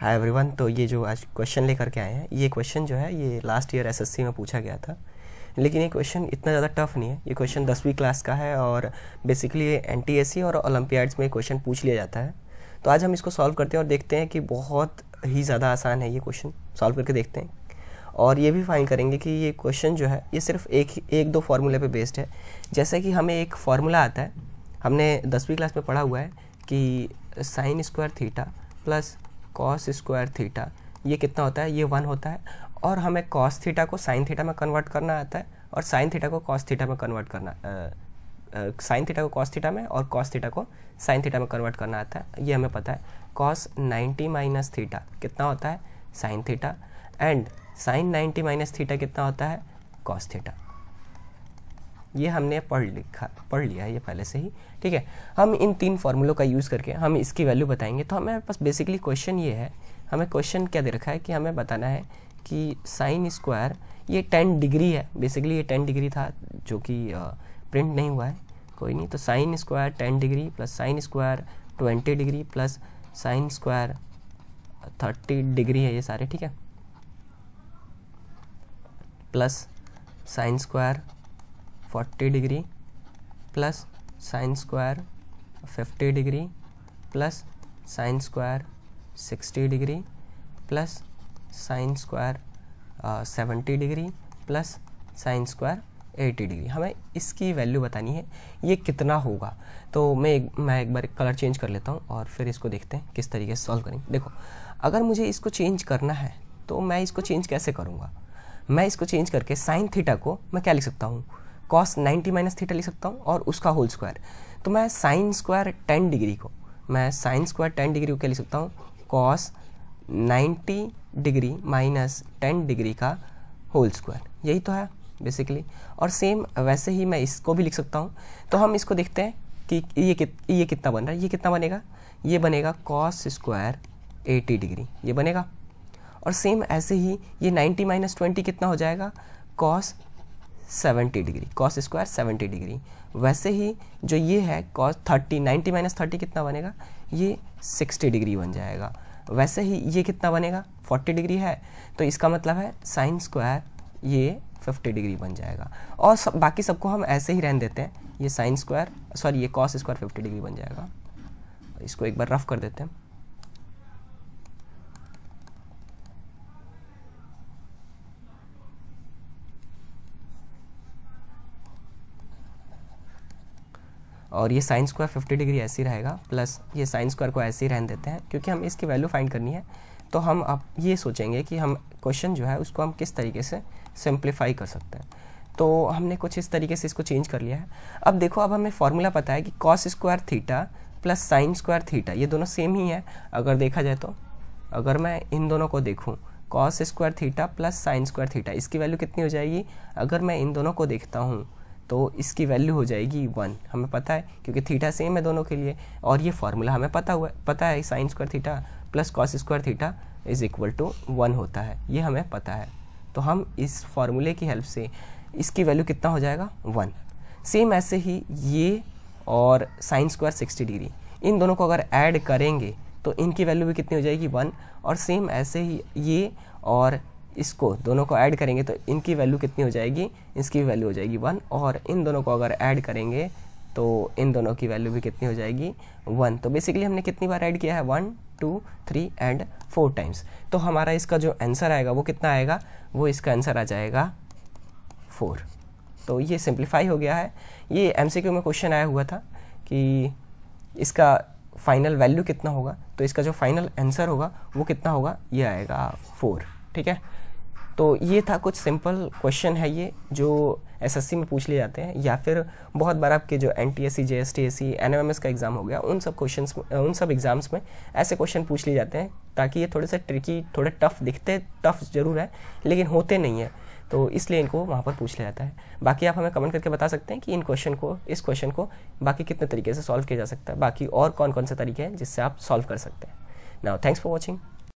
hi everyone तो ये जो आज क्वेश्चन लेकर के आए हैं ये क्वेश्चन जो है ये लास्ट ईयर एसएससी में पूछा गया था लेकिन ये क्वेश्चन इतना ज़्यादा टफ नहीं है ये क्वेश्चन दसवीं क्लास का है और बेसिकली ये एन और ओलम्पियाड्स में क्वेश्चन पूछ लिया जाता है तो आज हम इसको सॉल्व करते हैं और देखते हैं कि बहुत ही ज़्यादा आसान है ये क्वेश्चन सॉल्व करके देखते हैं और ये भी फाइन करेंगे कि ये क्वेश्चन जो है ये सिर्फ एक एक दो फार्मूले पर बेस्ड है जैसे कि हमें एक फार्मूला आता है हमने दसवीं क्लास में पढ़ा हुआ है कि sine square theta plus cos square theta ये कितना होता है ये वन होता है और हमें कॉस थीटा को साइन थीटा में कन्वर्ट करना आता है और साइन थीटा को कॉस थीटा में कन्वर्ट करना साइन थीटा को कॉस थीटा में और कॉस थीटा को साइन थीटा में कन्वर्ट करना आता है ये हमें पता है कॉस 90 माइनस थीटा कितना होता है sine theta and sine 90 minus theta कितना होता है कॉस थीटा ये हमने पढ़ लिखा पढ़ लिया है ये पहले से ही ठीक है हम इन तीन फार्मूलों का यूज़ करके हम इसकी वैल्यू बताएंगे तो हमें पास बेसिकली क्वेश्चन ये है हमें क्वेश्चन क्या दे रखा है कि हमें बताना है कि साइन स्क्वायर ये टेन डिग्री है बेसिकली ये टेन डिग्री था जो कि प्रिंट नहीं हुआ है कोई नहीं तो sine square ten degree plus sine square twenty degree plus sine square thirty degree है ये सारे ठीक है plus sine square forty degree plus sine square fifty degree plus sine square sixty degree plus sine square seventy degree plus sine square eighty degree हमें इसकी value बतानी है ये कितना होगा तो मैं एक मैं एक बार कलर चेंज कर लेता हूँ और फिर इसको देखते हैं किस तरीके से सॉल्व करेंगे देखो अगर मुझे इसको चेंज करना है तो मैं इसको चेंज कैसे करूँगा मैं इसको चेंज करके साइन थीटा को मैं क्या लिख सकता हूँ कॉस 90 माइनस थीटा लिख सकता हूँ और उसका होल स्क्वायर तो मैं साइन स्क्वायर 10 डिग्री को मैं साइन स्क्वायर 10 डिग्री को क्या लिख सकता हूँ cos 90 degree minus ten degree का होल स्क्वायर यही तो है बेसिकली और सेम वैसे ही मैं इसको भी लिख सकता हूँ तो हम इसको देखते हैं कि ये कि, ये कितना बन रहा है ये कितना बनेगा ये बनेगा कॉस स्क्वायर एटी डिग्री ये बनेगा और सेम ऐसे ही ये नाइन्टी माइनस ट्वेंटी कितना हो जाएगा cos seventy degree cos square seventy degree वैसे ही जो ये है cos thirty ninety minus thirty कितना बनेगा ये सिक्सटी डिग्री बन जाएगा वैसे ही ये कितना बनेगा फोर्टी डिग्री है तो इसका मतलब है साइन स्क्वायर ये फिफ्टी डिग्री बन जाएगा और सब बाकी सबको हम ऐसे ही रहने देते हैं ये साइन स्क्वायर सॉरी ये कॉस स्क्वायर फिफ्टी डिग्री बन जाएगा इसको एक बार रफ कर देते हैं और ये साइन स्क्वायर फिफ्टी डिग्री ऐसी रहेगा प्लस ये साइन स्क्वायर को ऐसे ही रहने देते हैं क्योंकि हम इसकी वैल्यू फाइंड करनी है तो हम आप ये सोचेंगे कि हम क्वेश्चन जो है उसको हम किस तरीके से सिंप्लीफाई कर सकते हैं तो हमने कुछ इस तरीके से इसको चेंज कर लिया है अब देखो अब हमें फॉर्मूला पता है कि cos square theta plus sine square theta ये दोनों सेम ही है अगर देखा जाए तो अगर मैं इन दोनों को देखूँ cos square theta plus sine square theta इसकी वैल्यू कितनी हो जाएगी अगर मैं इन दोनों को देखता हूँ तो इसकी वैल्यू हो जाएगी वन हमें पता है क्योंकि थीटा सेम है दोनों के लिए और ये फार्मूला हमें पता हुआ पता है sine square theta plus cos square theta is equal to one होता है ये हमें पता है तो हम इस फार्मूले की हेल्प से इसकी वैल्यू कितना हो जाएगा वन सेम ऐसे ही ये और साइन स्क्वायर सिक्सटी डिग्री इन दोनों को अगर ऐड करेंगे तो इनकी वैल्यू भी कितनी हो जाएगी वन और सेम ऐसे ही ये और इसको दोनों को ऐड करेंगे तो इनकी वैल्यू कितनी हो जाएगी इसकी वैल्यू हो जाएगी वन और इन दोनों को अगर ऐड करेंगे तो इन दोनों की वैल्यू भी कितनी हो जाएगी वन तो बेसिकली हमने कितनी बार ऐड किया है one two three and four times तो हमारा इसका जो आंसर आएगा वो कितना आएगा वो इसका आंसर आ जाएगा फोर तो ये सिंप्लीफाई हो गया है ये एम में क्वेश्चन आया हुआ था कि इसका फाइनल वैल्यू कितना होगा तो इसका जो फाइनल आंसर होगा वो कितना होगा ये आएगा फोर ठीक है तो ये था कुछ सिंपल क्वेश्चन है ये जो एसएससी में पूछ लिए जाते हैं या फिर बहुत बार आपके जो N T S C J S T S C N M S का एग्ज़ाम हो गया उन सब क्वेश्चन उन सब एग्ज़ाम्स में ऐसे क्वेश्चन पूछ लिए जाते हैं ताकि ये थोड़े से ट्रिकी थोड़े टफ दिखते टफ ज़रूर है लेकिन होते नहीं हैं तो इसलिए इनको वहाँ पर पूछ लिया जाता है बाकी आप हमें कमेंट करके बता सकते हैं कि इन क्वेश्चन को इस क्वेश्चन को बाकी कितने तरीके से सॉल्व किया जा सकता है बाकी और कौन कौन से तरीके हैं जिससे आप सॉल्व कर सकते हैं नाउ थैंक्स फॉर वॉचिंग